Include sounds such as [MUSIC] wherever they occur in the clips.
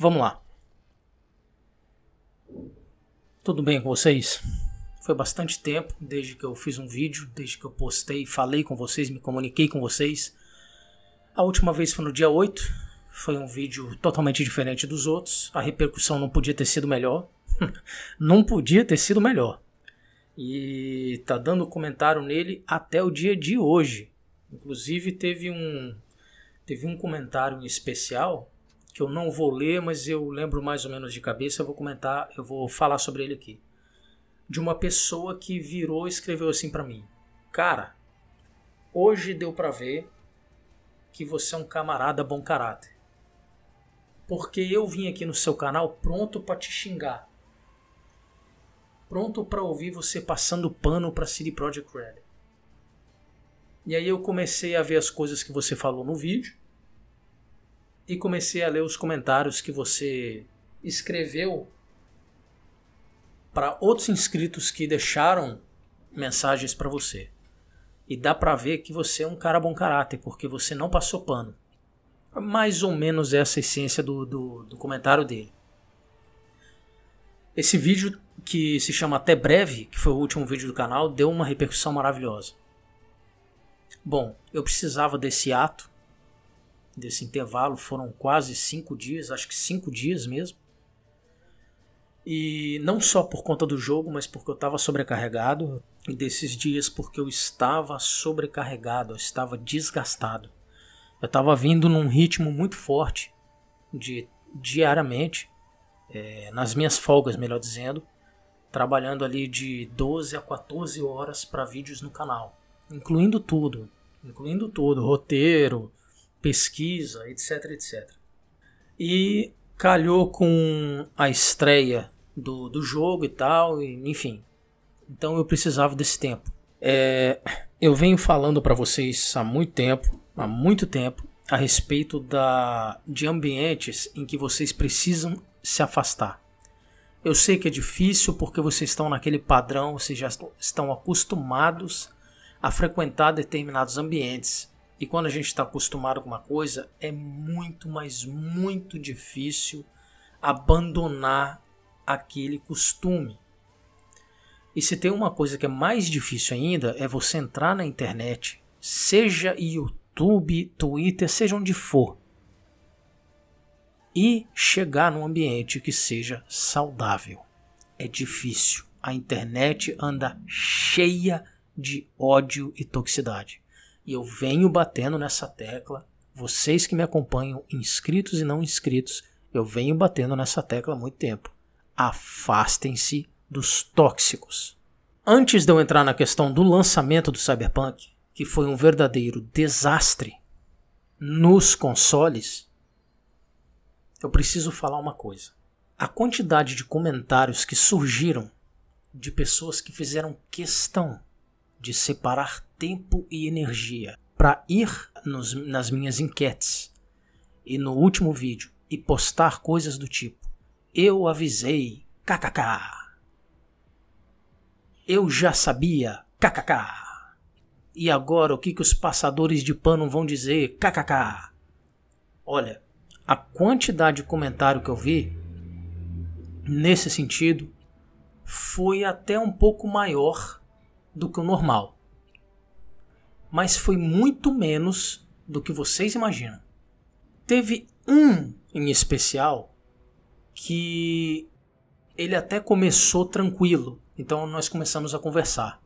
Vamos lá. Tudo bem com vocês? Foi bastante tempo desde que eu fiz um vídeo, desde que eu postei, falei com vocês, me comuniquei com vocês. A última vez foi no dia 8, foi um vídeo totalmente diferente dos outros. A repercussão não podia ter sido melhor. [LAUGHS] não podia ter sido melhor. E tá dando comentário nele até o dia de hoje. Inclusive teve um teve um comentário em especial que eu não vou ler, mas eu lembro mais ou menos de cabeça, eu vou comentar, eu vou falar sobre ele aqui. De uma pessoa que virou e escreveu assim para mim: "Cara, hoje deu para ver que você é um camarada bom caráter. Porque eu vim aqui no seu canal pronto para te xingar. Pronto para ouvir você passando pano para City Project Red. E aí eu comecei a ver as coisas que você falou no vídeo e comecei a ler os comentários que você escreveu para outros inscritos que deixaram mensagens para você. E dá para ver que você é um cara bom caráter, porque você não passou pano. É mais ou menos essa essência do, do, do comentário dele. Esse vídeo, que se chama Até Breve, que foi o último vídeo do canal, deu uma repercussão maravilhosa. Bom, eu precisava desse ato desse intervalo foram quase cinco dias, acho que cinco dias mesmo. E não só por conta do jogo, mas porque eu estava sobrecarregado. E desses dias, porque eu estava sobrecarregado, eu estava desgastado. Eu estava vindo num ritmo muito forte, de, diariamente, é, nas minhas folgas, melhor dizendo, trabalhando ali de 12 a 14 horas para vídeos no canal, incluindo tudo, incluindo tudo, roteiro, pesquisa, etc, etc. E calhou com a estreia do, do jogo e tal, e, enfim. Então eu precisava desse tempo. É, eu venho falando para vocês há muito tempo, há muito tempo, a respeito da, de ambientes em que vocês precisam se afastar. Eu sei que é difícil porque vocês estão naquele padrão, vocês já estão acostumados a frequentar determinados ambientes. E quando a gente está acostumado com uma coisa, é muito, mas muito difícil abandonar aquele costume. E se tem uma coisa que é mais difícil ainda, é você entrar na internet, seja YouTube, Twitter, seja onde for, e chegar num ambiente que seja saudável. É difícil. A internet anda cheia de ódio e toxicidade e eu venho batendo nessa tecla. Vocês que me acompanham, inscritos e não inscritos, eu venho batendo nessa tecla há muito tempo. Afastem-se dos tóxicos. Antes de eu entrar na questão do lançamento do Cyberpunk, que foi um verdadeiro desastre nos consoles, eu preciso falar uma coisa. A quantidade de comentários que surgiram de pessoas que fizeram questão de separar tempo e energia para ir nos, nas minhas enquetes e no último vídeo e postar coisas do tipo: Eu avisei, kkk. Eu já sabia, kkk. E agora o que, que os passadores de pano vão dizer, kkk. Olha, a quantidade de comentário que eu vi nesse sentido foi até um pouco maior do que o normal. Mas foi muito menos do que vocês imaginam. Teve um em especial que ele até começou tranquilo, então nós começamos a conversar.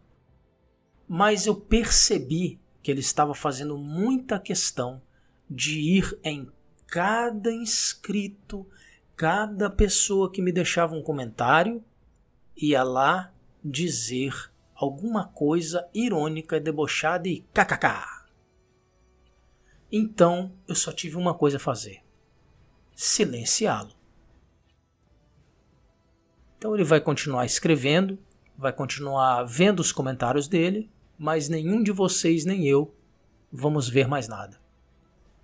Mas eu percebi que ele estava fazendo muita questão de ir em cada inscrito, cada pessoa que me deixava um comentário, ia lá dizer alguma coisa irônica, debochada e kkk. Então eu só tive uma coisa a fazer: silenciá-lo. Então ele vai continuar escrevendo, vai continuar vendo os comentários dele, mas nenhum de vocês nem eu vamos ver mais nada.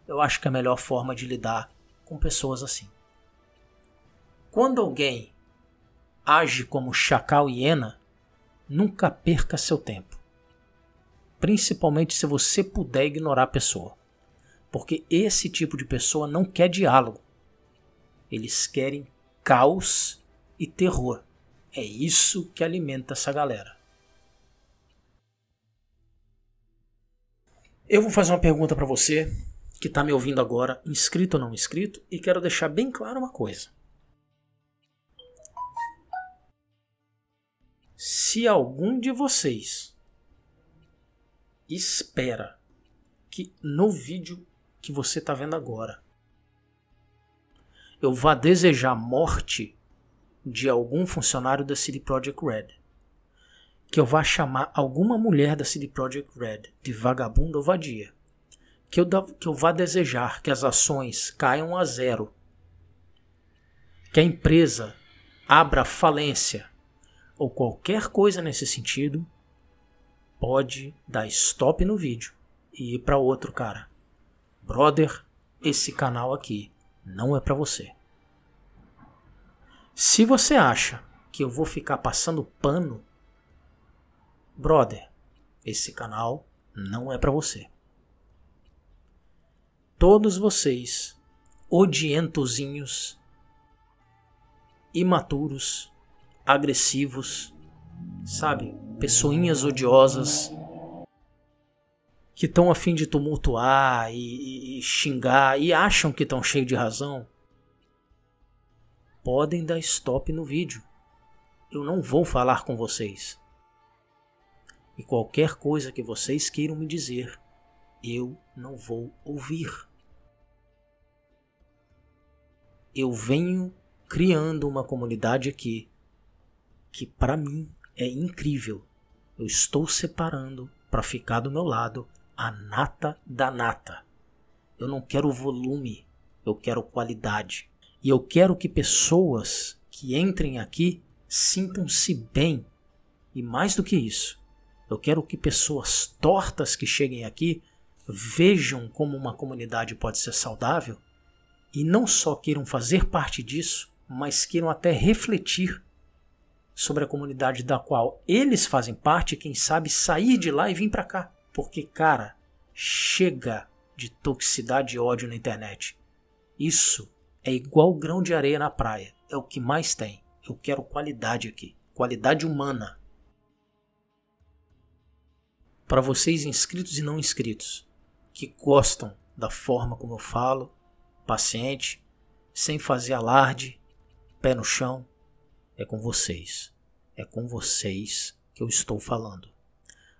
Eu acho que é a melhor forma de lidar com pessoas assim. Quando alguém age como chacal hiena, Nunca perca seu tempo. Principalmente se você puder ignorar a pessoa. Porque esse tipo de pessoa não quer diálogo. Eles querem caos e terror. É isso que alimenta essa galera. Eu vou fazer uma pergunta para você que está me ouvindo agora, inscrito ou não inscrito, e quero deixar bem claro uma coisa. se algum de vocês espera que no vídeo que você está vendo agora eu vá desejar morte de algum funcionário da City Projekt Red, que eu vá chamar alguma mulher da City Projekt Red de vagabunda ou vadia, que eu, da, que eu vá desejar que as ações caiam a zero, que a empresa abra falência ou qualquer coisa nesse sentido, pode dar stop no vídeo e ir para outro cara. Brother, esse canal aqui não é para você. Se você acha que eu vou ficar passando pano, brother, esse canal não é para você. Todos vocês, odientozinhos, imaturos, agressivos, sabe? Pessoinhas odiosas que estão a fim de tumultuar e, e, e xingar e acham que estão cheios de razão, podem dar stop no vídeo. Eu não vou falar com vocês. E qualquer coisa que vocês queiram me dizer, eu não vou ouvir. Eu venho criando uma comunidade aqui que para mim é incrível. Eu estou separando para ficar do meu lado a nata da nata. Eu não quero volume, eu quero qualidade. E eu quero que pessoas que entrem aqui sintam-se bem. E mais do que isso, eu quero que pessoas tortas que cheguem aqui vejam como uma comunidade pode ser saudável e não só queiram fazer parte disso, mas queiram até refletir sobre a comunidade da qual eles fazem parte, quem sabe sair de lá e vir para cá. Porque, cara, chega de toxicidade e ódio na internet. Isso é igual grão de areia na praia. É o que mais tem. Eu quero qualidade aqui, qualidade humana. Para vocês inscritos e não inscritos que gostam da forma como eu falo, paciente, sem fazer alarde, pé no chão, é com vocês. É com vocês que eu estou falando.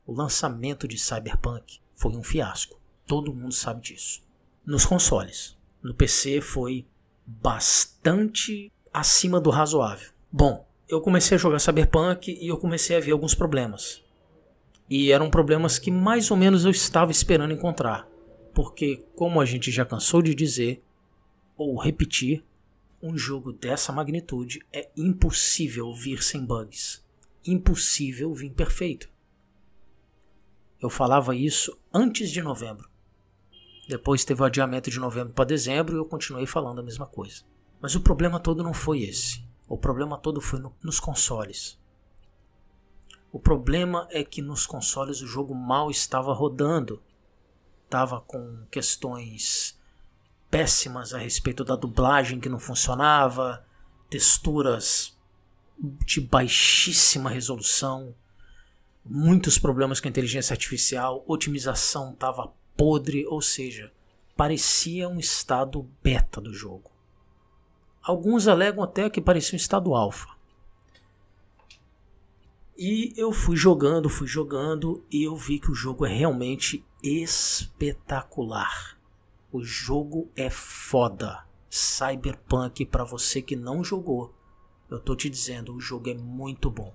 O lançamento de Cyberpunk foi um fiasco. Todo mundo sabe disso. Nos consoles, no PC foi bastante acima do razoável. Bom, eu comecei a jogar Cyberpunk e eu comecei a ver alguns problemas. E eram problemas que mais ou menos eu estava esperando encontrar, porque como a gente já cansou de dizer ou repetir, um jogo dessa magnitude é impossível vir sem bugs. Impossível vir perfeito. Eu falava isso antes de novembro. Depois teve o adiamento de novembro para dezembro e eu continuei falando a mesma coisa. Mas o problema todo não foi esse. O problema todo foi no, nos consoles. O problema é que nos consoles o jogo mal estava rodando. Estava com questões péssimas a respeito da dublagem que não funcionava, texturas de baixíssima resolução, muitos problemas com a inteligência artificial, otimização estava podre, ou seja, parecia um estado beta do jogo. Alguns alegam até que parecia um estado alfa. E eu fui jogando, fui jogando e eu vi que o jogo é realmente espetacular. O jogo é foda. Cyberpunk, para você que não jogou, eu tô te dizendo, o jogo é muito bom.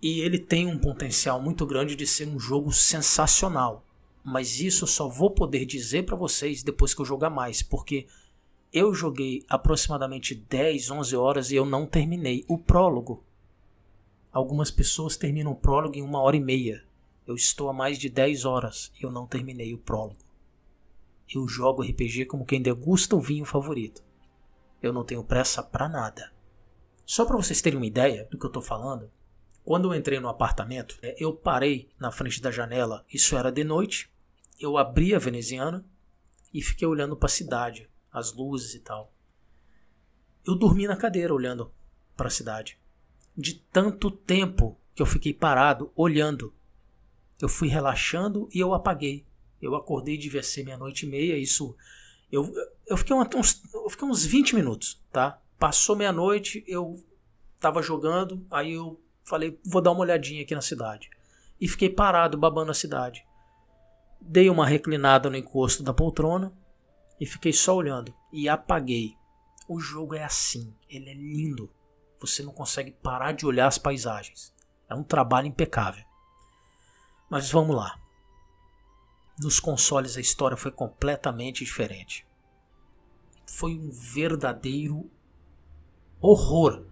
E ele tem um potencial muito grande de ser um jogo sensacional. Mas isso eu só vou poder dizer para vocês depois que eu jogar mais, porque eu joguei aproximadamente 10, 11 horas e eu não terminei o prólogo. Algumas pessoas terminam o prólogo em uma hora e meia. Eu estou há mais de 10 horas e eu não terminei o prólogo. Eu jogo RPG como quem degusta o vinho favorito. Eu não tenho pressa para nada. Só para vocês terem uma ideia do que eu tô falando, quando eu entrei no apartamento, é, eu parei na frente da janela, isso era de noite. Eu abri a veneziana e fiquei olhando para a cidade, as luzes e tal. Eu dormi na cadeira olhando para a cidade. De tanto tempo que eu fiquei parado olhando eu fui relaxando e eu apaguei. Eu acordei, devia ser meia-noite e meia, isso. Eu, eu, fiquei uns, eu fiquei uns 20 minutos, tá? Passou meia-noite, eu tava jogando, aí eu falei, vou dar uma olhadinha aqui na cidade. E fiquei parado, babando a cidade. Dei uma reclinada no encosto da poltrona e fiquei só olhando. E apaguei. O jogo é assim, ele é lindo. Você não consegue parar de olhar as paisagens. É um trabalho impecável. Mas vamos lá. Nos consoles a história foi completamente diferente. Foi um verdadeiro horror.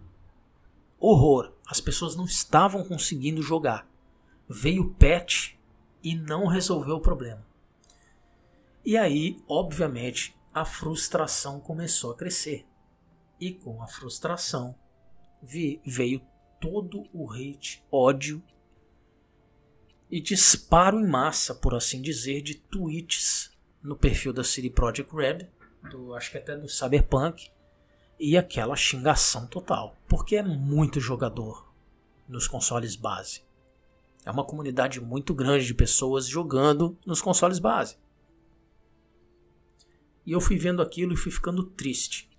Horror. As pessoas não estavam conseguindo jogar. Veio o patch e não resolveu o problema. E aí, obviamente, a frustração começou a crescer. E com a frustração veio todo o hate, ódio e disparo em massa, por assim dizer, de tweets no perfil da City Project Red, do, acho que até do Cyberpunk, e aquela xingação total, porque é muito jogador nos consoles base. É uma comunidade muito grande de pessoas jogando nos consoles base. E eu fui vendo aquilo e fui ficando triste.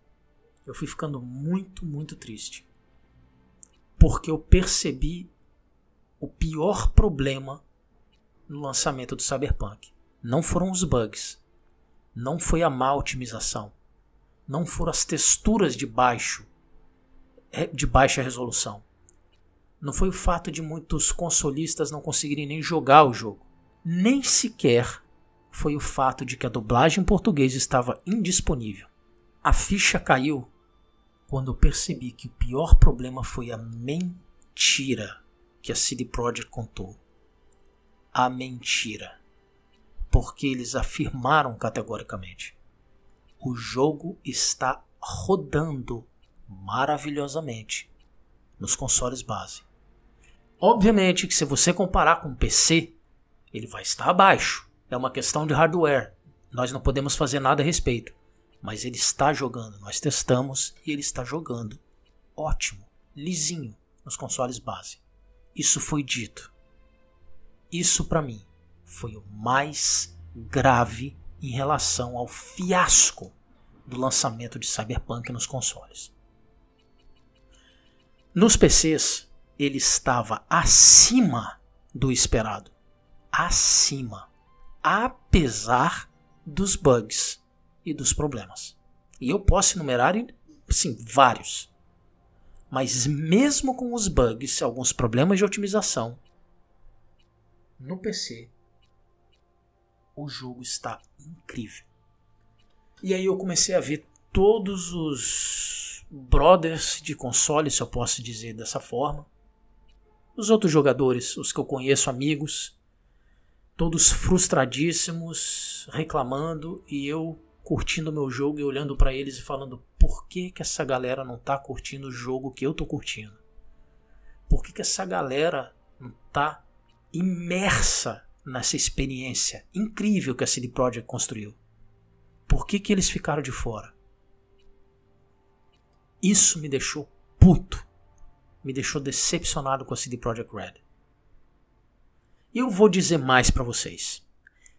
Eu fui ficando muito, muito triste. Porque eu percebi o pior problema no lançamento do Cyberpunk. Não foram os bugs, não foi a má otimização, não foram as texturas de baixo, é, de baixa resolução. Não foi o fato de muitos consolistas não conseguirem nem jogar o jogo. Nem sequer foi o fato de que a dublagem em português estava indisponível. A ficha caiu quando eu percebi que o pior problema foi a mentira que a CD Projekt contou a mentira, porque eles afirmaram categoricamente: o jogo está rodando maravilhosamente nos consoles base. Obviamente que se você comparar com o PC, ele vai estar abaixo. É uma questão de hardware. Nós não podemos fazer nada a respeito. Mas ele está jogando. Nós testamos e ele está jogando. Ótimo, lisinho nos consoles base. Isso foi dito. Isso para mim foi o mais grave em relação ao fiasco do lançamento de Cyberpunk nos consoles. Nos PCs, ele estava acima do esperado. Acima. Apesar dos bugs e dos problemas. E eu posso enumerar, sim, vários. Mas mesmo com os bugs, alguns problemas de otimização, no PC, o jogo está incrível. E aí eu comecei a ver todos os brothers de console, se eu posso dizer dessa forma, os outros jogadores, os que eu conheço, amigos, todos frustradíssimos, reclamando e eu curtindo meu jogo e olhando para eles e falando por que que essa galera não tá curtindo o jogo que eu tô curtindo? Por que que essa galera não tá imersa nessa experiência incrível que a CD Projekt construiu. Por que, que eles ficaram de fora? Isso me deixou puto. Me deixou decepcionado com a CD Projekt Red. E eu vou dizer mais para vocês.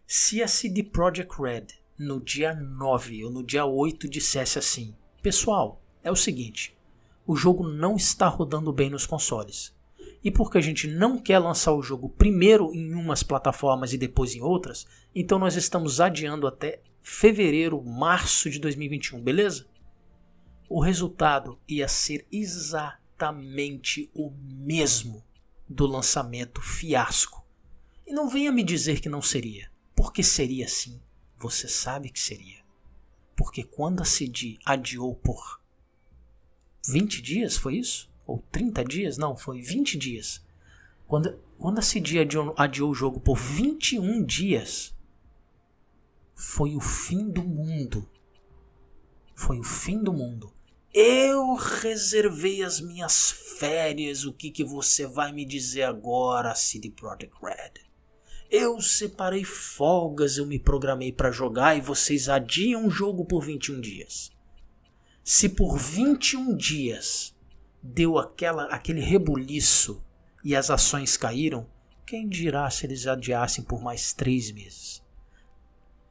Se a CD Projekt Red no dia 9 ou no dia 8 dissesse assim: Pessoal, é o seguinte, o jogo não está rodando bem nos consoles e porque a gente não quer lançar o jogo primeiro em umas plataformas e depois em outras, então nós estamos adiando até fevereiro, março de 2021, beleza? O resultado ia ser exatamente o mesmo do lançamento fiasco. E não venha me dizer que não seria, porque seria sim. Você sabe que seria. Porque quando a CD adiou por 20 dias, foi isso? ou 30 dias, não, foi 20 dias. Quando, quando a CID adiou, adiou o jogo por 21 dias, foi o fim do mundo. Foi o fim do mundo. Eu reservei as minhas férias. O que, que você vai me dizer agora, CD Projekt Red? Eu separei folgas, eu me programei para jogar e vocês adiam o jogo por 21 dias. Se por 21 dias deu aquela, aquele rebuliço e as ações caíram, quem dirá se eles adiassem por mais três meses?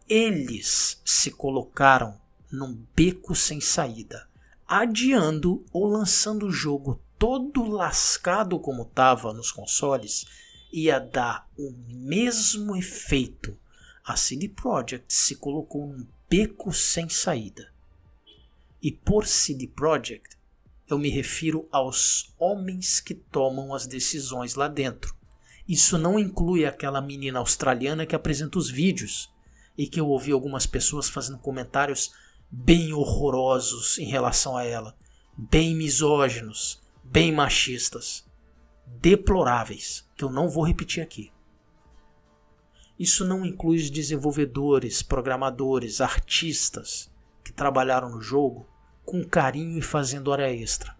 Eles se colocaram num beco sem saída, adiando ou lançando o jogo todo lascado como estava nos consoles, ia dar o mesmo efeito. A CD Projekt se colocou num beco sem saída. E por CD Projekt, eu me refiro aos homens que tomam as decisões lá dentro. Isso não inclui aquela menina australiana que apresenta os vídeos e que eu ouvi algumas pessoas fazendo comentários bem horrorosos em relação a ela, bem misóginos, bem machistas, deploráveis, que eu não vou repetir aqui. Isso não inclui os desenvolvedores, programadores, artistas que trabalharam no jogo com carinho e fazendo hora extra.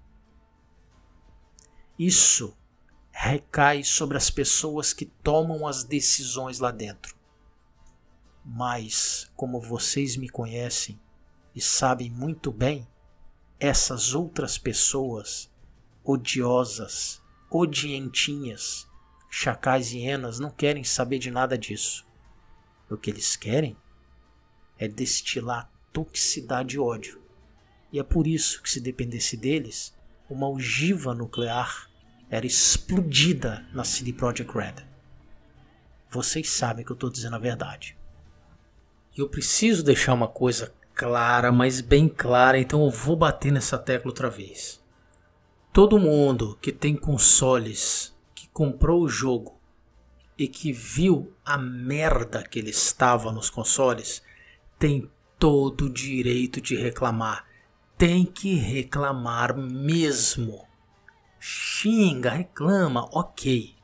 Isso recai sobre as pessoas que tomam as decisões lá dentro. Mas, como vocês me conhecem e sabem muito bem, essas outras pessoas odiosas, odientinhas, chacais e hienas não querem saber de nada disso. O que eles querem é destilar toxicidade e ódio e é por isso que, se dependesse deles, uma ogiva nuclear era explodida na CD Projekt Red. Vocês sabem que eu estou dizendo a verdade. E eu preciso deixar uma coisa clara, mas bem clara, então eu vou bater nessa tecla outra vez. Todo mundo que tem consoles, que comprou o jogo e que viu a merda que ele estava nos consoles, tem todo o direito de reclamar tem que reclamar mesmo. Xinga, reclama, ok.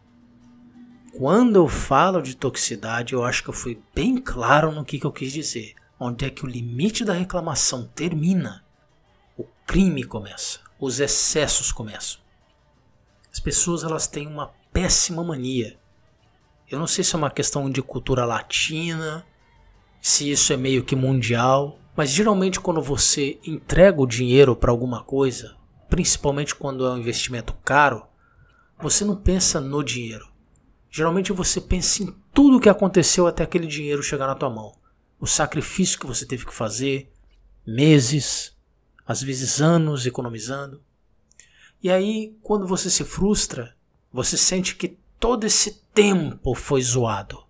Quando eu falo de toxicidade, eu acho que eu fui bem claro no que, que eu quis dizer. Onde é que o limite da reclamação termina, o crime começa, os excessos começam. As pessoas elas têm uma péssima mania. Eu não sei se é uma questão de cultura latina, se isso é meio que mundial, mas geralmente quando você entrega o dinheiro para alguma coisa, principalmente quando é um investimento caro, você não pensa no dinheiro. Geralmente você pensa em tudo o que aconteceu até aquele dinheiro chegar na tua mão. O sacrifício que você teve que fazer, meses, às vezes anos economizando. E aí, quando você se frustra, você sente que todo esse tempo foi zoado.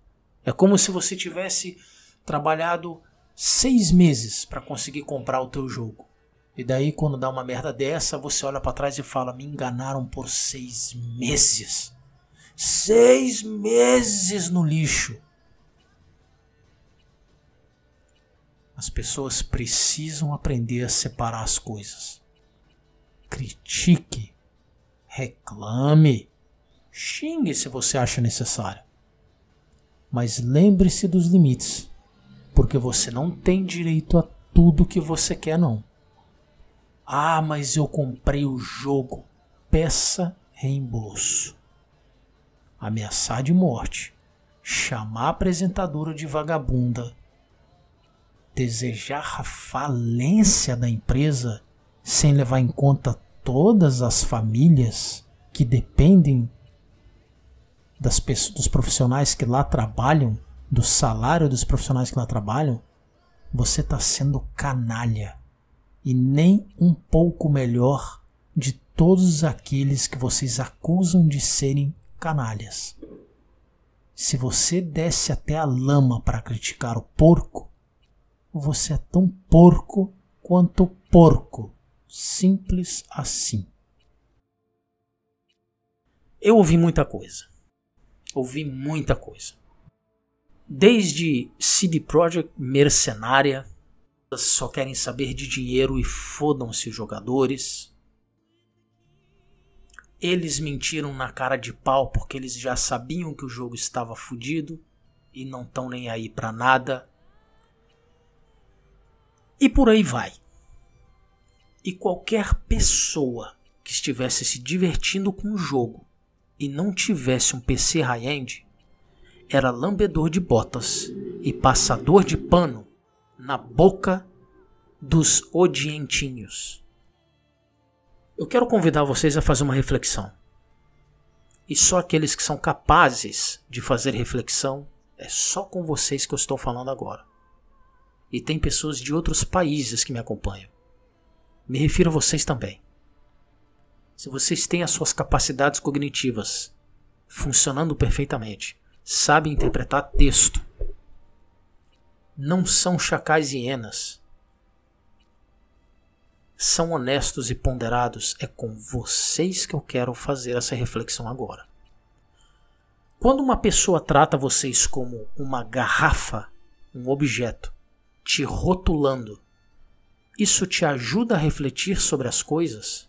É como se você tivesse trabalhado seis meses para conseguir comprar o teu jogo. E daí, quando dá uma merda dessa, você olha para trás e fala: Me enganaram por seis meses. Seis meses no lixo. As pessoas precisam aprender a separar as coisas. Critique, reclame, xingue se você acha necessário. Mas lembre-se dos limites porque você não tem direito a tudo que você quer, não. Ah, mas eu comprei o jogo. Peça reembolso. Ameaçar de morte. Chamar a apresentadora de vagabunda. Desejar a falência da empresa sem levar em conta todas as famílias que dependem das pessoas, dos profissionais que lá trabalham do salário dos profissionais que lá trabalham, você está sendo canalha e nem um pouco melhor de todos aqueles que vocês acusam de serem canalhas. Se você desce até a lama para criticar o porco, você é tão porco quanto porco. Simples assim. Eu ouvi muita coisa. Ouvi muita coisa. Desde CD Projekt mercenária, só querem saber de dinheiro e fodam-se os jogadores. Eles mentiram na cara de pau porque eles já sabiam que o jogo estava fodido e não estão nem aí para nada. E por aí vai. E qualquer pessoa que estivesse se divertindo com o jogo e não tivesse um PC high-end era lambedor de botas e passador de pano na boca dos odientinhos. Eu quero convidar vocês a fazer uma reflexão. E só aqueles que são capazes de fazer reflexão, é só com vocês que eu estou falando agora. E tem pessoas de outros países que me acompanham. Me refiro a vocês também. Se vocês têm as suas capacidades cognitivas funcionando perfeitamente, sabe interpretar texto. Não são chacais e hienas. São honestos e ponderados. É com vocês que eu quero fazer essa reflexão agora. Quando uma pessoa trata vocês como uma garrafa, um objeto, te rotulando, isso te ajuda a refletir sobre as coisas?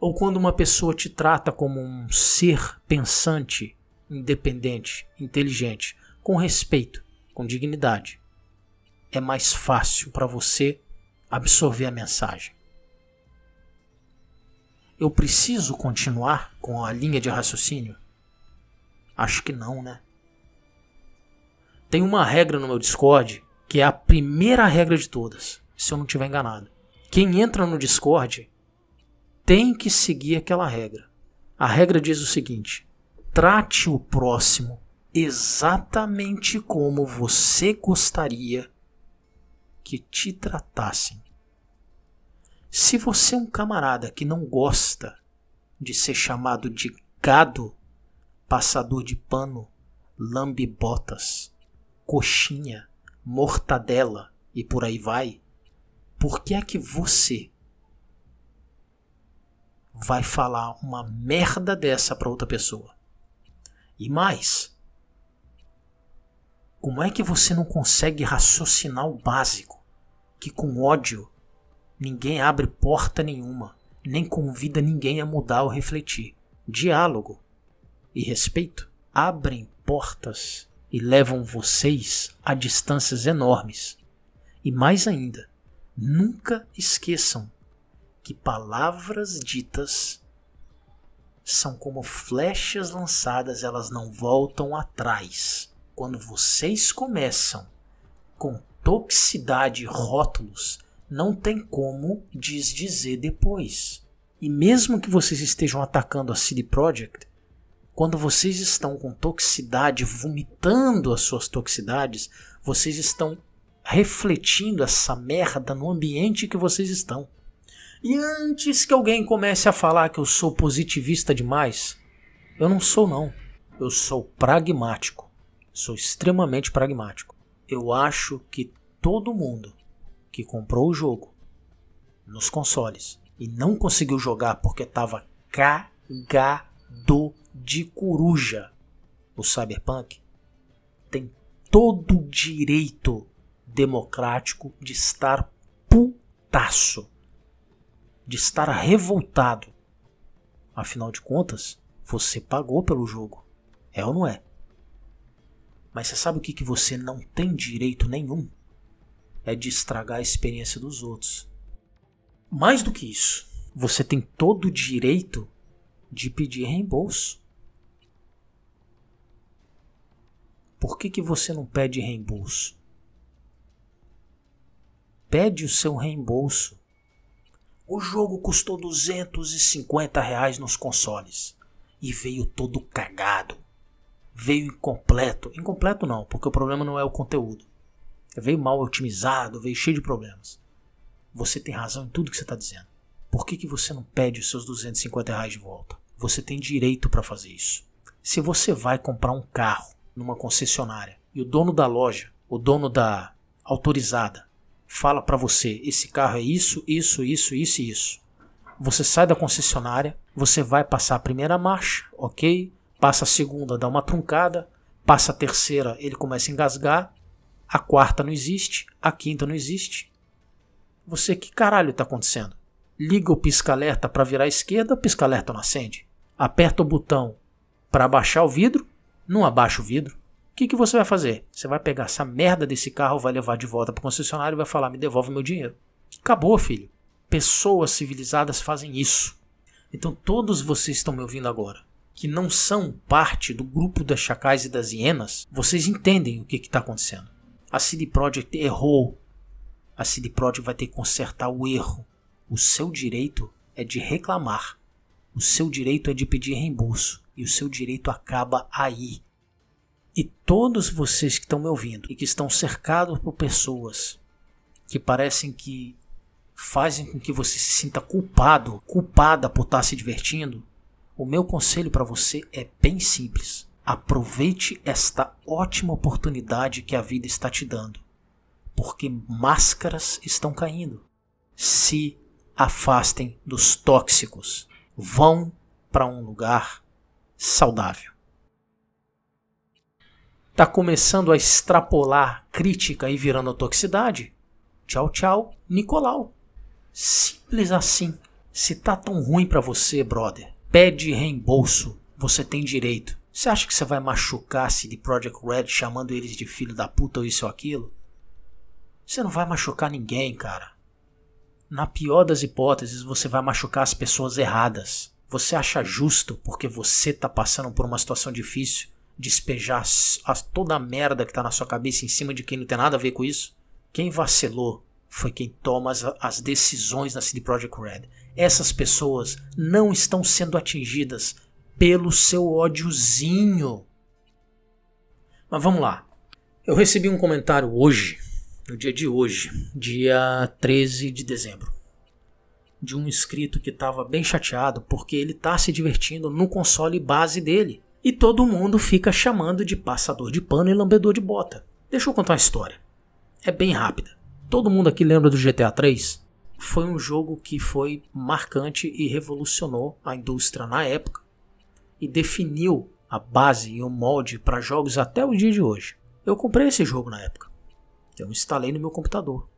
Ou quando uma pessoa te trata como um ser pensante, independente, inteligente, com respeito, com dignidade, é mais fácil para você absorver a mensagem. Eu preciso continuar com a linha de raciocínio? Acho que não, né? Tem uma regra no meu Discord que é a primeira regra de todas, se eu não estiver enganado. Quem entra no Discord tem que seguir aquela regra. A regra diz o seguinte: trate o próximo exatamente como você gostaria que te tratassem. Se você é um camarada que não gosta de ser chamado de gado, passador de pano, lambibotas, botas coxinha, mortadela e por aí vai, por que é que você vai falar uma merda dessa para outra pessoa? E mais, como é que você não consegue raciocinar o básico? Que com ódio ninguém abre porta nenhuma, nem convida ninguém a mudar ou refletir. Diálogo e respeito abrem portas e levam vocês a distâncias enormes. E mais ainda, nunca esqueçam que palavras ditas são como flechas lançadas, elas não voltam atrás. Quando vocês começam com toxicidade rótulos, não tem como desdizer depois. E mesmo que vocês estejam atacando a CD Projekt, quando vocês estão com toxicidade, vomitando as suas toxicidades, vocês estão refletindo essa merda no ambiente que vocês estão. E antes que alguém comece a falar que eu sou positivista demais, eu não sou não. Eu sou pragmático. Sou extremamente pragmático. Eu acho que todo mundo que comprou o jogo nos consoles e não conseguiu jogar porque estava cagado de coruja o Cyberpunk tem todo o direito democrático de estar putaço de estar revoltado. Afinal de contas, você pagou pelo jogo, é ou não é? Mas você sabe o que, que você não tem direito nenhum? É de estragar a experiência dos outros. Mais do que isso, você tem todo o direito de pedir reembolso. Por que, que você não pede reembolso? Pede o seu reembolso. O jogo custou 250 reais nos consoles e veio todo cagado. Veio incompleto. Incompleto não, porque o problema não é o conteúdo. Veio mal otimizado, veio cheio de problemas. Você tem razão em tudo que você está dizendo. Por que, que você não pede os seus 250 reais de volta? Você tem direito para fazer isso. Se você vai comprar um carro numa concessionária e o dono da loja, o dono da autorizada, fala para você: esse carro é isso, isso, isso, isso e isso. Você sai da concessionária, você vai passar a primeira marcha, ok? Passa a segunda, dá uma truncada. Passa a terceira, ele começa a engasgar. A quarta não existe, a quinta não existe. Você, que caralho está acontecendo? Liga o pisca-alerta para virar à esquerda, o pisca-alerta não acende. Aperta o botão para abaixar o vidro, não abaixa o vidro que, que você vai fazer? Você vai pegar essa merda desse carro, vai levar de volta para o concessionário e vai falar: me devolve meu dinheiro. Acabou, filho. Pessoas civilizadas fazem isso. Então, todos vocês estão me ouvindo agora, que não são parte do grupo das chacais e das hienas, vocês entendem o que está acontecendo. A CD Projekt errou. A CD Projekt vai ter que consertar o erro. O seu direito é de reclamar. O seu direito é de pedir reembolso. E o seu direito acaba aí e todos vocês que estão me ouvindo e que estão cercados por pessoas que parecem que fazem com que você se sinta culpado, culpada por estar se divertindo, o meu conselho para você é bem simples. Aproveite esta ótima oportunidade que a vida está te dando, porque máscaras estão caindo. Se afastem dos tóxicos. Vão para um lugar saudável está começando a extrapolar crítica e virando toxicidade, tchau, tchau, Nicolau. Simples assim. Se tá tão ruim para você, brother, pede reembolso. Você tem direito. Você acha que você vai machucar CD Project Red chamando eles de filho da puta ou isso ou aquilo? Você não vai machucar ninguém, cara. Na pior das hipóteses, você vai machucar as pessoas erradas. Você acha justo porque você tá passando por uma situação difícil despejar toda a merda que tá na sua cabeça em cima de quem não tem nada a ver com isso? Quem vacilou foi quem toma as, as decisões na CD Projekt Red. Essas pessoas não estão sendo atingidas pelo seu ódiozinho. Mas vamos lá. Eu recebi um comentário hoje, no dia de hoje, dia 13 de dezembro, de um inscrito que estava bem chateado porque ele está se divertindo no console base dele. E todo mundo fica chamando de passador de pano e lambedor de bota. Deixa eu contar uma história. É bem rápida. Todo mundo aqui lembra do GTA 3? Foi um jogo que foi marcante e revolucionou a indústria na época e definiu a base e o molde para jogos até o dia de hoje. Eu comprei esse jogo na época. Eu instalei no meu computador.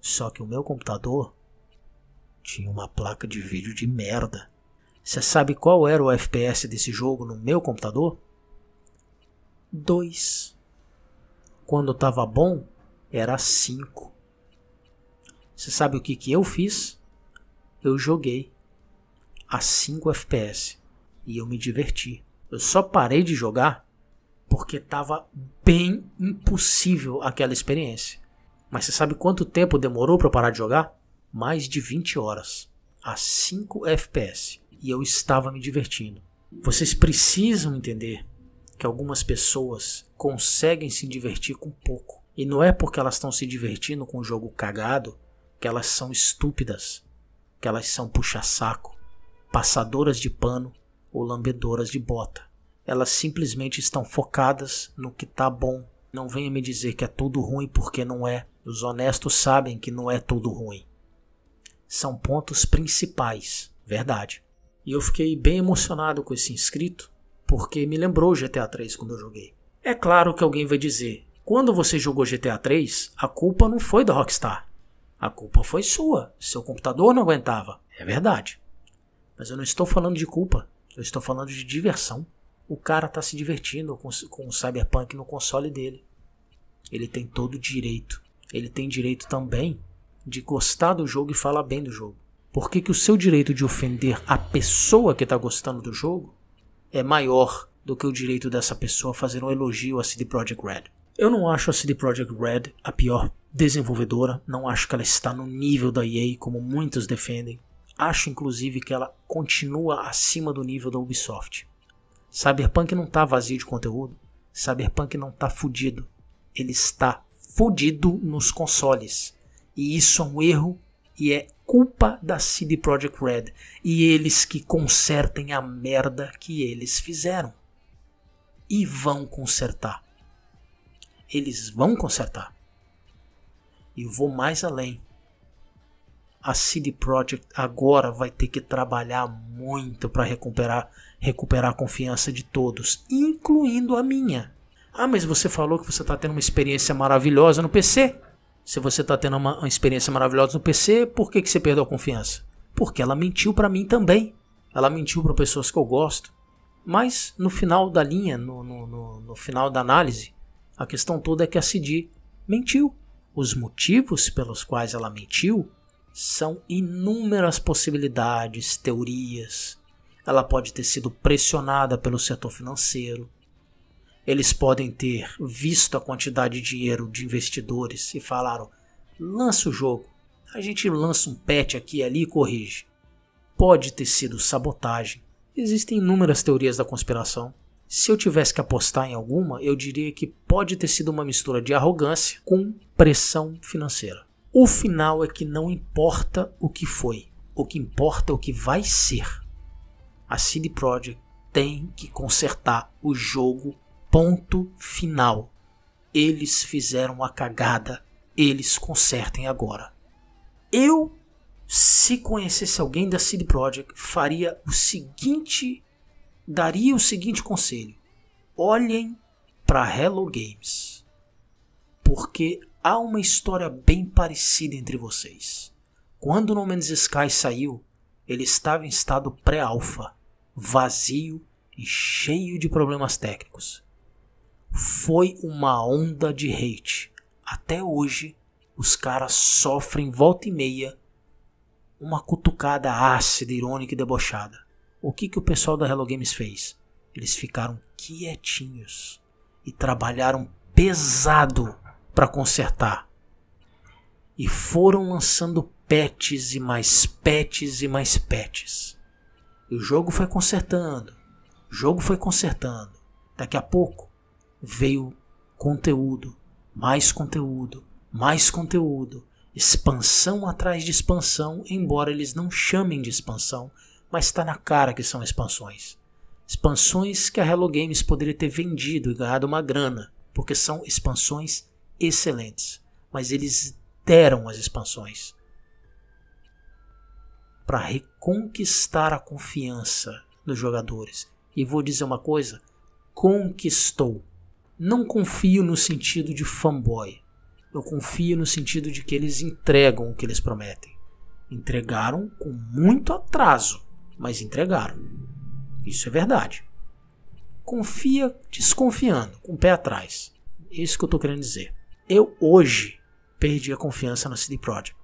Só que o meu computador tinha uma placa de vídeo de merda. Você sabe qual era o FPS desse jogo no meu computador? 2. Quando estava bom, era 5. Você sabe o que, que eu fiz? Eu joguei a 5 FPS e eu me diverti. Eu só parei de jogar porque estava bem impossível aquela experiência. Mas você sabe quanto tempo demorou para parar de jogar? Mais de 20 horas a 5 FPS e eu estava me divertindo. Vocês precisam entender que algumas pessoas conseguem se divertir com pouco. E não é porque elas estão se divertindo com um jogo cagado que elas são estúpidas, que elas são puxa-saco, passadoras de pano ou lambedoras de bota. Elas simplesmente estão focadas no que tá bom. Não venha me dizer que é tudo ruim porque não é. Os honestos sabem que não é tudo ruim. São pontos principais, verdade. E eu fiquei bem emocionado com esse inscrito, porque me lembrou GTA 3 quando eu joguei. É claro que alguém vai dizer: quando você jogou GTA 3, a culpa não foi da Rockstar. A culpa foi sua, seu computador não aguentava. É verdade. Mas eu não estou falando de culpa, eu estou falando de diversão. O cara está se divertindo com, com o Cyberpunk no console dele. Ele tem todo o direito. Ele tem direito também de gostar do jogo e falar bem do jogo. Por que, que o seu direito de ofender a pessoa que está gostando do jogo é maior do que o direito dessa pessoa fazer um elogio a CD Projekt Red? Eu não acho a CD Projekt Red a pior desenvolvedora, não acho que ela está no nível da EA como muitos defendem. Acho inclusive que ela continua acima do nível da Ubisoft. Cyberpunk não está vazio de conteúdo, Cyberpunk não está fudido. Ele está fudido nos consoles. E isso é um erro e é culpa da CD Projekt Red e eles que consertem a merda que eles fizeram. E vão consertar. Eles vão consertar. E vou mais além. A CD Projekt agora vai ter que trabalhar muito para recuperar recuperar a confiança de todos, incluindo a minha. Ah, mas você falou que você está tendo uma experiência maravilhosa no PC? Se você está tendo uma, uma, experiência maravilhosa no PC, por que, que você perdeu a confiança? Porque ela mentiu para mim também. Ela mentiu para pessoas que eu gosto. Mas no final da linha, no, no, no, no final da análise, a questão toda é que a CD mentiu. Os motivos pelos quais ela mentiu são inúmeras possibilidades, teorias. Ela pode ter sido pressionada pelo setor financeiro, eles podem ter visto a quantidade de dinheiro de investidores e falaram: lança o jogo, a gente lança um patch aqui e ali e corrige. Pode ter sido sabotagem. Existem inúmeras teorias da conspiração. Se eu tivesse que apostar em alguma, eu diria que pode ter sido uma mistura de arrogância com pressão financeira. O final é que não importa o que foi, o que importa é o que vai ser. A CD Projekt tem que consertar o jogo Ponto final. Eles fizeram a cagada. Eles consertem agora. Eu, se conhecesse alguém da CD Projekt, faria o seguinte, daria o seguinte conselho: olhem para Hello Games, porque há uma história bem parecida entre vocês. Quando No Man's Sky saiu, ele estava em estado pré-alfa, vazio e cheio de problemas técnicos foi uma onda de hate. Até hoje, os caras sofrem volta e meia uma cutucada ácida, irônica e debochada. O que, que o pessoal da Hello Games fez? Eles ficaram quietinhos e trabalharam pesado para consertar. E foram lançando patches e mais patches e mais patches. E o jogo foi consertando, o jogo foi consertando. Daqui a pouco, veio conteúdo, mais conteúdo, mais conteúdo, expansão atrás de expansão, embora eles não chamem de expansão, mas está na cara que são expansões. Expansões que a Hello Games poderia ter vendido e ganhado uma grana, porque são expansões excelentes, mas eles deram as expansões para reconquistar a confiança dos jogadores. E vou dizer uma coisa: conquistou não confio no sentido de fanboy. Eu confio no sentido de que eles entregam o que eles prometem. Entregaram com muito atraso, mas entregaram. Isso é verdade. Confia desconfiando, com o pé atrás. É isso que eu estou querendo dizer. Eu hoje perdi a confiança na CD Projekt.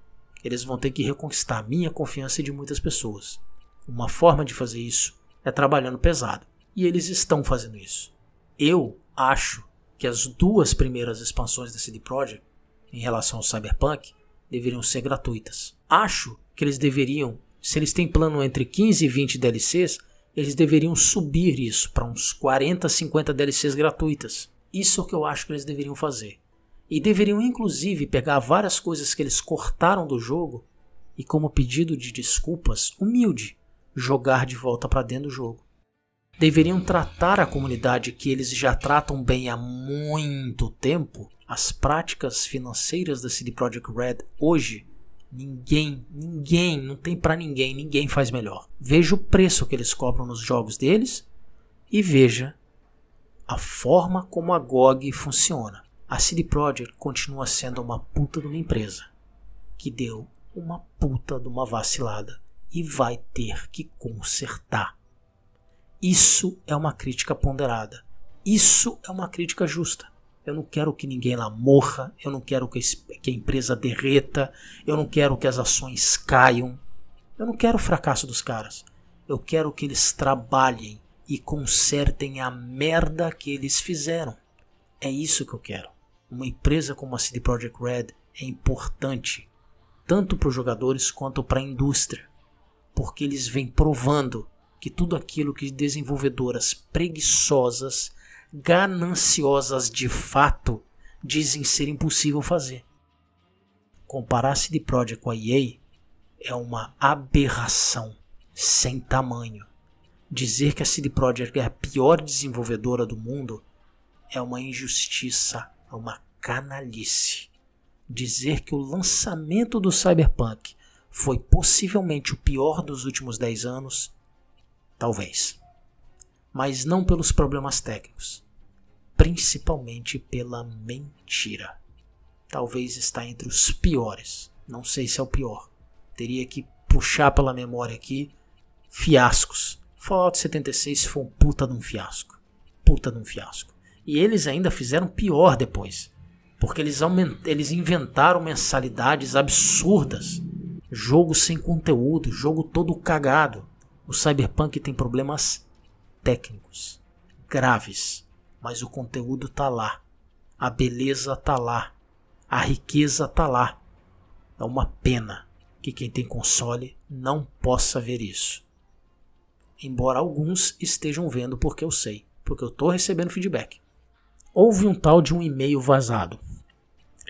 Eles vão ter que reconquistar a minha confiança e de muitas pessoas. Uma forma de fazer isso é trabalhando pesado. E eles estão fazendo isso. Eu acho que as duas primeiras expansões da CD Projekt em relação ao Cyberpunk deveriam ser gratuitas. Acho que eles deveriam, se eles têm plano entre 15 e 20 DLCs, eles deveriam subir isso para uns 40, 50 DLCs gratuitas. Isso é o que eu acho que eles deveriam fazer. E deveriam inclusive pegar várias coisas que eles cortaram do jogo e como pedido de desculpas humilde, jogar de volta para dentro do jogo deveriam tratar a comunidade que eles já tratam bem há muito tempo, as práticas financeiras da CD Projekt Red hoje, ninguém, ninguém, não tem para ninguém, ninguém faz melhor. Veja o preço que eles cobram nos jogos deles e veja a forma como a GOG funciona. A CD Projekt continua sendo uma puta de uma empresa que deu uma puta de uma vacilada e vai ter que consertar. Isso é uma crítica ponderada. Isso é uma crítica justa. Eu não quero que ninguém lá morra, eu não quero que a empresa derreta, eu não quero que as ações caiam. Eu não quero o fracasso dos caras. Eu quero que eles trabalhem e consertem a merda que eles fizeram. É isso que eu quero. Uma empresa como a CD Projekt Red é importante tanto para os jogadores quanto para a indústria, porque eles vêm provando que tudo aquilo que desenvolvedoras preguiçosas, gananciosas de fato, dizem ser impossível fazer. Comparar CD Projekt com a EA é uma aberração sem tamanho. Dizer que a CD Projekt é a pior desenvolvedora do mundo é uma injustiça, é uma canalice. Dizer que o lançamento do Cyberpunk foi possivelmente o pior dos últimos 10 anos talvez, mas não pelos problemas técnicos, principalmente pela mentira. Talvez está entre os piores, não sei se é o pior. Teria que puxar pela memória aqui fiascos. Fallout 76 foi um puta de um fiasco. Puta de um fiasco. E eles ainda fizeram pior depois. Porque eles, eles inventaram mensalidades absurdas. Jogo sem conteúdo, jogo todo cagado. O Cyberpunk tem problemas técnicos graves, mas o conteúdo tá lá. A beleza tá lá. A riqueza tá lá. É uma pena que quem tem console não possa ver isso. Embora alguns estejam vendo porque eu sei, porque eu tô recebendo feedback. Houve um tal de um e-mail vazado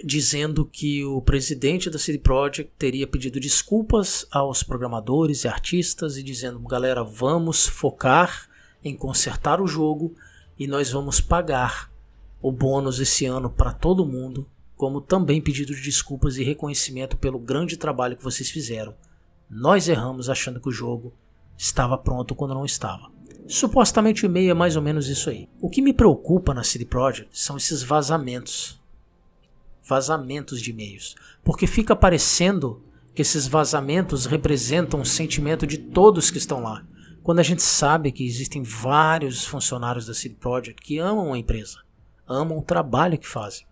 dizendo que o presidente da CD Projekt teria pedido desculpas aos programadores e artistas e dizendo: galera, vamos focar em consertar o jogo e nós vamos pagar o bônus esse ano para todo mundo, como também pedido de desculpas e reconhecimento pelo grande trabalho que vocês fizeram. Nós erramos achando que o jogo estava pronto quando não estava. Supostamente o e-mail é mais ou menos isso aí. O que me preocupa na CD Projekt são esses vazamentos vazamentos de e-mails, porque fica parecendo que esses vazamentos representam o sentimento de todos que estão lá, quando a gente sabe que existem vários funcionários da City Project que amam a empresa, amam o trabalho que fazem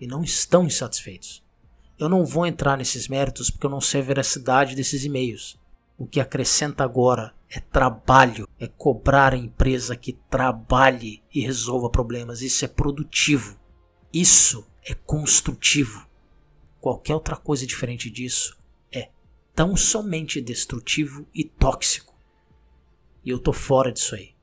e não estão insatisfeitos. Eu não vou entrar nesses méritos porque eu não sei a veracidade desses e-mails. O que acrescenta agora é trabalho, é cobrar a empresa que trabalhe e resolva problemas. Isso é produtivo. Isso é construtivo. Qualquer outra coisa diferente disso é tão somente destrutivo e tóxico. E eu tô fora disso aí.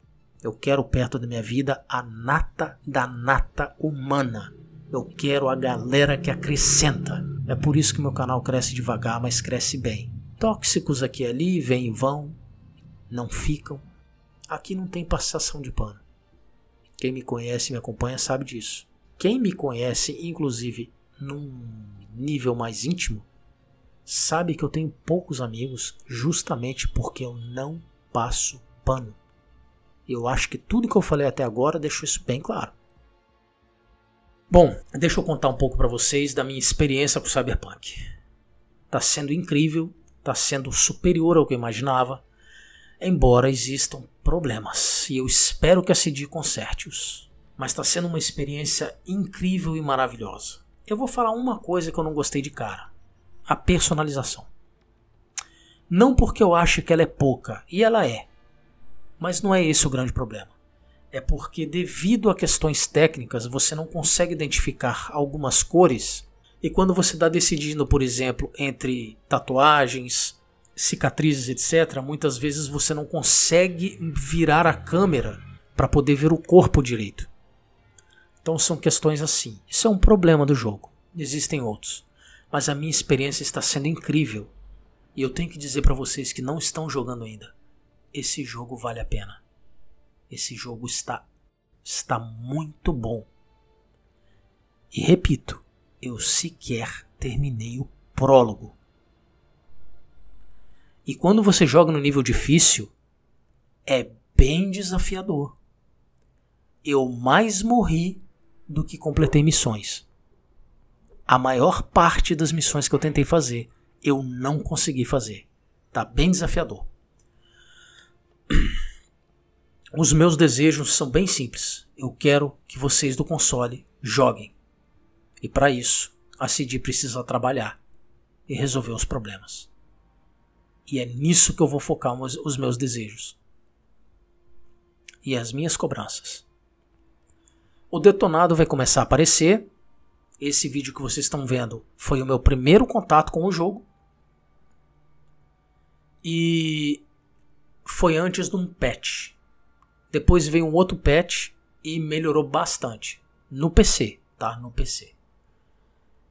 Eu quero perto da minha vida a nata da nata humana. Eu quero a galera que acrescenta. É por isso que meu canal cresce devagar, mas cresce bem. Tóxicos aqui e ali vêm e vão, não ficam. Aqui não tem passação de pano. Quem me conhece e me acompanha sabe disso. Quem me conhece, inclusive num nível mais íntimo, sabe que eu tenho poucos amigos justamente porque eu não passo pano. Eu acho que tudo que eu falei até agora deixou isso bem claro. Bom, deixa eu contar um pouco para vocês da minha experiência com o Cyberpunk. Tá sendo incrível, tá sendo superior ao que eu imaginava, embora existam problemas, e eu espero que a CD conserte-os mas está sendo uma experiência incrível e maravilhosa. Eu vou falar uma coisa que eu não gostei de cara: a personalização. Não porque eu ache que ela é pouca, e ela é, mas não é esse o grande problema. É porque, devido a questões técnicas, você não consegue identificar algumas cores, e quando você está decidindo, por exemplo, entre tatuagens, cicatrizes, etc., muitas vezes você não consegue virar a câmera para poder ver o corpo direito. Então são questões assim. Isso é um problema do jogo. Existem outros. Mas a minha experiência está sendo incrível. E eu tenho que dizer para vocês que não estão jogando ainda. Esse jogo vale a pena. Esse jogo está está muito bom. E repito, eu sequer terminei o prólogo. E quando você joga no nível difícil, é bem desafiador. Eu mais morri do que completei missões. A maior parte das missões que eu tentei fazer, eu não consegui fazer. Tá bem desafiador. [CLEARS THROAT] Os meus desejos são bem simples. Eu quero que vocês do console joguem. E para isso, a CD precisa trabalhar e resolver os problemas. E é nisso que eu vou focar os meus desejos e as minhas cobranças o detonado vai começar a aparecer. Esse vídeo que vocês estão vendo foi o meu primeiro contato com o jogo. E foi antes de um patch. Depois veio um outro patch e melhorou bastante no PC, tá? No PC.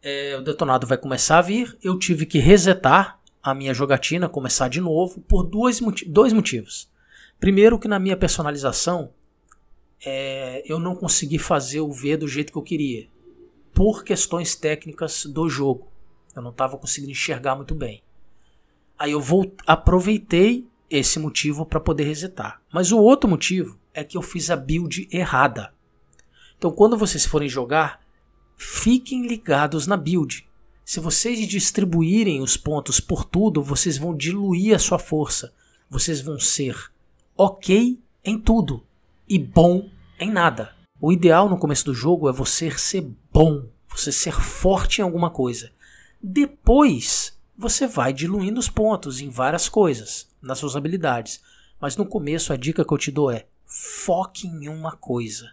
É, o detonado vai começar a vir. Eu tive que resetar a minha jogatina, começar de novo por dois, dois motivos. Primeiro que na minha personalização é, eu não consegui fazer o V do jeito que eu queria, por questões técnicas do jogo. Eu não estava conseguindo enxergar muito bem. Aí eu vou, aproveitei esse motivo para poder resetar. Mas o outro motivo é que eu fiz a build errada. Então, quando vocês forem jogar, fiquem ligados na build. Se vocês distribuírem os pontos por tudo, vocês vão diluir a sua força. Vocês vão ser ok em tudo e bom em nada. O ideal no começo do jogo é você ser bom, você ser forte em alguma coisa. Depois, você vai diluindo os pontos em várias coisas, nas suas habilidades. Mas no começo, a dica que eu te dou é: foque em uma coisa.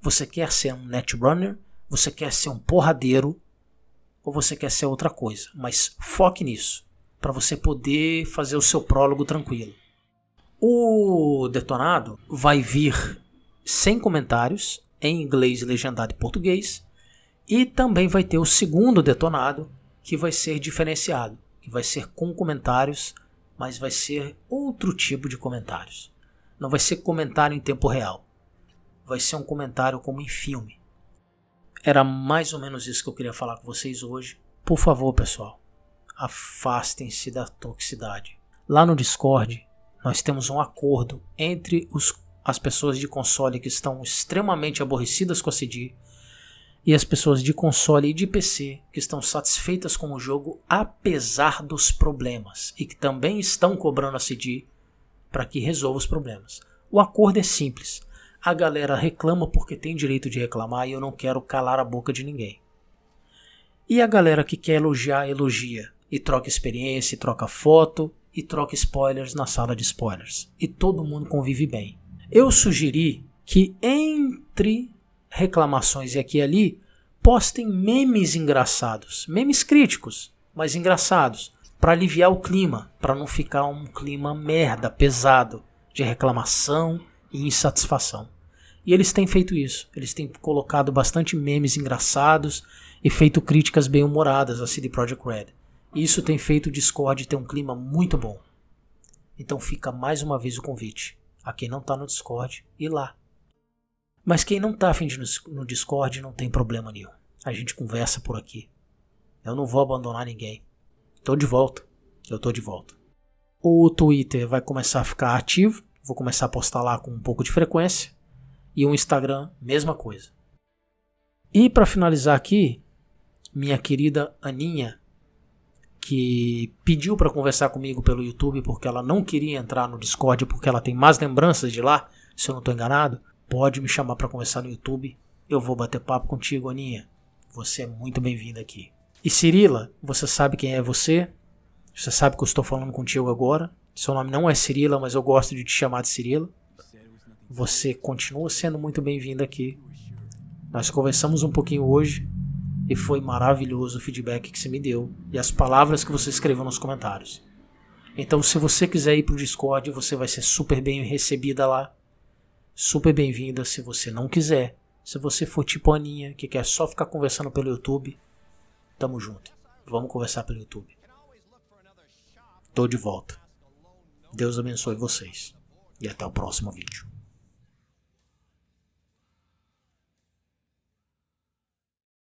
Você quer ser um netrunner? Você quer ser um porradeiro? Ou você quer ser outra coisa? Mas foque nisso, para você poder fazer o seu prólogo tranquilo. O detonado vai vir sem comentários, em inglês legendado e português, e também vai ter o segundo detonado, que vai ser diferenciado, que vai ser com comentários, mas vai ser outro tipo de comentários. Não vai ser comentário em tempo real, vai ser um comentário como em filme. Era mais ou menos isso que eu queria falar com vocês hoje. Por favor, pessoal, afastem-se da toxicidade. Lá no Discord nós temos um acordo entre os, as pessoas de console que estão extremamente aborrecidas com a CD e as pessoas de console e de PC que estão satisfeitas com o jogo apesar dos problemas e que também estão cobrando a CD para que resolva os problemas. O acordo é simples. A galera reclama porque tem direito de reclamar e eu não quero calar a boca de ninguém. E a galera que quer elogiar, elogia e troca experiência, e troca foto e troca spoilers na sala de spoilers. E todo mundo convive bem. Eu sugeri que entre reclamações e aqui e ali, postem memes engraçados, memes críticos, mas engraçados, para aliviar o clima, para não ficar um clima merda, pesado, de reclamação e insatisfação. E eles têm feito isso. Eles têm colocado bastante memes engraçados e feito críticas bem humoradas a CD Projekt Red. Isso tem feito o Discord ter um clima muito bom. Então fica mais uma vez o convite a quem não tá no Discord ir lá. Mas quem não tá afim de no Discord não tem problema nenhum. A gente conversa por aqui. Eu não vou abandonar ninguém. Tô de volta. Eu tô de volta. O Twitter vai começar a ficar ativo. Vou começar a postar lá com um pouco de frequência. E o Instagram, mesma coisa. E para finalizar aqui, minha querida Aninha que pediu para conversar comigo pelo YouTube porque ela não queria entrar no Discord porque ela tem mais lembranças de lá, se eu não estou enganado, pode me chamar para conversar no YouTube. Eu vou bater papo contigo, Aninha. Você é muito bem-vinda aqui. E Cirila, você sabe quem é você? Você sabe que eu estou falando contigo agora. Seu nome não é Cirila, mas eu gosto de te chamar de Cirila. Você continua sendo muito bem-vinda aqui. Nós conversamos um pouquinho hoje e foi maravilhoso o feedback que você me deu e as palavras que você escreveu nos comentários. Então, se você quiser ir para o Discord, você vai ser super bem recebida lá. Super bem-vinda se você não quiser. Se você for tipo Aninha, que quer só ficar conversando pelo YouTube, tamo junto. Vamos conversar pelo YouTube. Tô de volta. Deus abençoe vocês. E até o próximo vídeo.